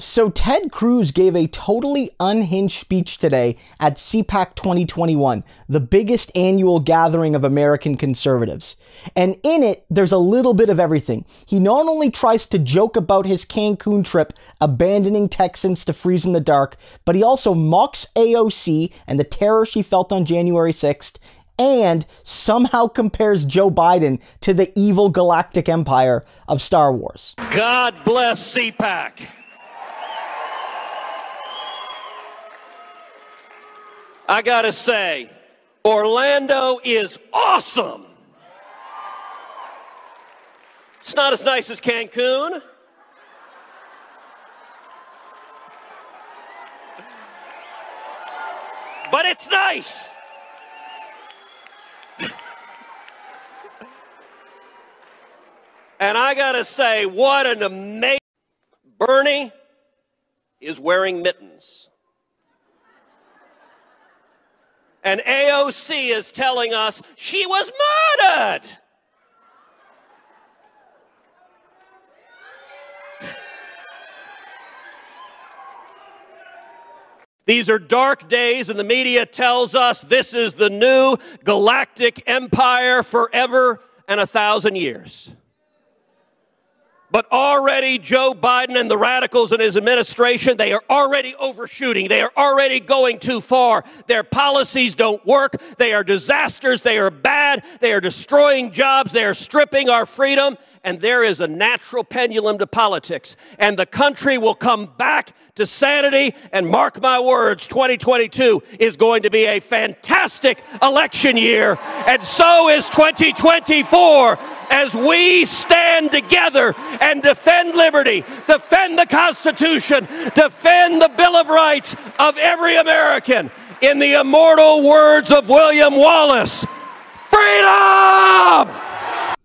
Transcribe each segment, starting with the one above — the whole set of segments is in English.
So, Ted Cruz gave a totally unhinged speech today at CPAC 2021, the biggest annual gathering of American conservatives. And in it, there's a little bit of everything. He not only tries to joke about his Cancun trip, abandoning Texans to freeze in the dark, but he also mocks AOC and the terror she felt on January 6th, and somehow compares Joe Biden to the evil galactic empire of Star Wars. God bless CPAC. I got to say, Orlando is awesome. It's not as nice as Cancun. But it's nice. and I got to say, what an amazing. Bernie is wearing mittens. And AOC is telling us she was murdered. These are dark days, and the media tells us this is the new galactic empire forever and a thousand years. But already Joe Biden and the radicals in his administration, they are already overshooting. They are already going too far. Their policies don't work. They are disasters. They are bad. They are destroying jobs. They are stripping our freedom. And there is a natural pendulum to politics. And the country will come back to sanity. And mark my words, 2022 is going to be a fantastic election year. And so is 2024 as we stand together and defend liberty, defend the Constitution, defend the Bill of Rights of every American. In the immortal words of William Wallace, freedom!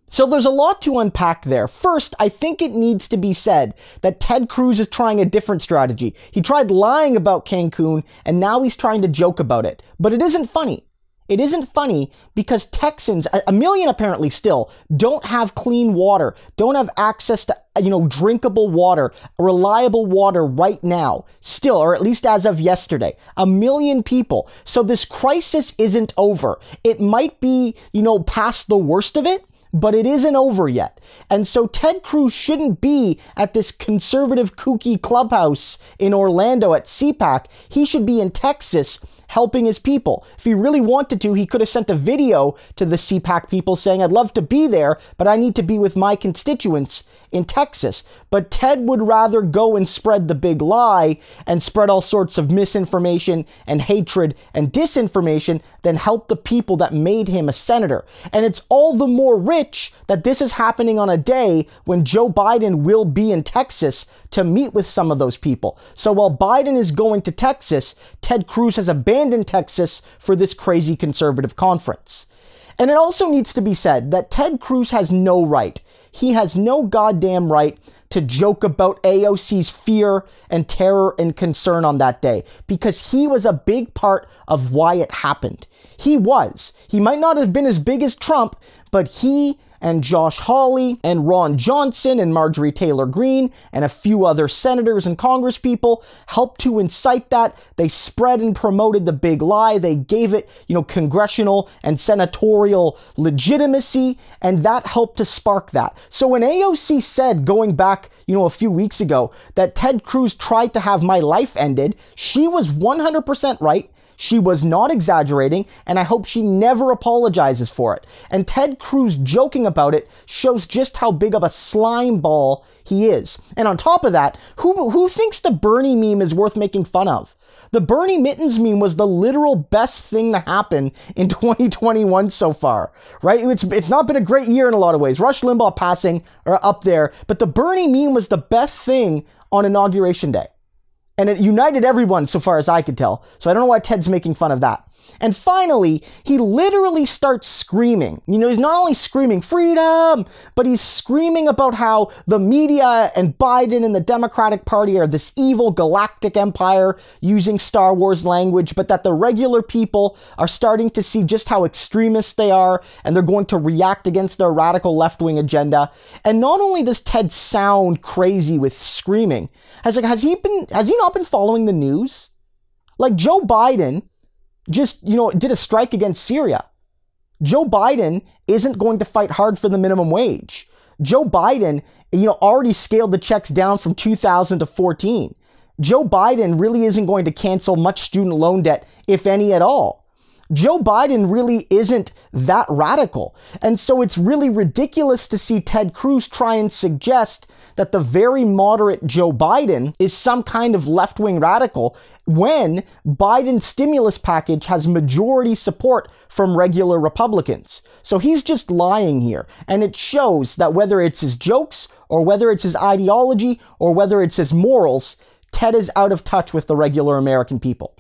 So there's a lot to unpack there. First, I think it needs to be said that Ted Cruz is trying a different strategy. He tried lying about Cancun and now he's trying to joke about it. But it isn't funny. It isn't funny because Texans, a million apparently still, don't have clean water, don't have access to, you know, drinkable water, reliable water right now, still, or at least as of yesterday. A million people. So this crisis isn't over. It might be, you know, past the worst of it, but it isn't over yet. And so Ted Cruz shouldn't be at this conservative kooky clubhouse in Orlando at CPAC. He should be in Texas helping his people. If he really wanted to, he could have sent a video to the CPAC people saying, I'd love to be there, but I need to be with my constituents in Texas. But Ted would rather go and spread the big lie and spread all sorts of misinformation and hatred and disinformation than help the people that made him a senator. And it's all the more rich that this is happening on a day when Joe Biden will be in Texas to meet with some of those people. So while Biden is going to Texas, Ted Cruz has abandoned and in Texas for this crazy conservative conference. And it also needs to be said that Ted Cruz has no right, he has no goddamn right to joke about AOC's fear and terror and concern on that day because he was a big part of why it happened. He was. He might not have been as big as Trump, but he and Josh Hawley and Ron Johnson and Marjorie Taylor Greene and a few other senators and congresspeople helped to incite that. They spread and promoted the big lie. They gave it, you know, congressional and senatorial legitimacy, and that helped to spark that. So when AOC said, going back, you know, a few weeks ago, that Ted Cruz tried to have my life ended, she was 100% right. She was not exaggerating, and I hope she never apologizes for it. And Ted Cruz joking about it shows just how big of a slime ball he is. And on top of that, who, who thinks the Bernie meme is worth making fun of? The Bernie Mittens meme was the literal best thing to happen in 2021 so far, right? It's, it's not been a great year in a lot of ways. Rush Limbaugh passing are uh, up there, but the Bernie meme was the best thing on Inauguration Day and it united everyone so far as I could tell. So I don't know why Ted's making fun of that. And finally, he literally starts screaming. You know, he's not only screaming freedom, but he's screaming about how the media and Biden and the Democratic Party are this evil galactic empire using Star Wars language, but that the regular people are starting to see just how extremist they are and they're going to react against their radical left wing agenda. And not only does Ted sound crazy with screaming, has like has he been has he not been following the news? Like Joe Biden just, you know, did a strike against Syria. Joe Biden isn't going to fight hard for the minimum wage. Joe Biden, you know, already scaled the checks down from 2000 to 14. Joe Biden really isn't going to cancel much student loan debt, if any at all. Joe Biden really isn't that radical. And so it's really ridiculous to see Ted Cruz try and suggest that the very moderate Joe Biden is some kind of left wing radical when Biden's stimulus package has majority support from regular Republicans. So he's just lying here. And it shows that whether it's his jokes or whether it's his ideology or whether it's his morals, Ted is out of touch with the regular American people.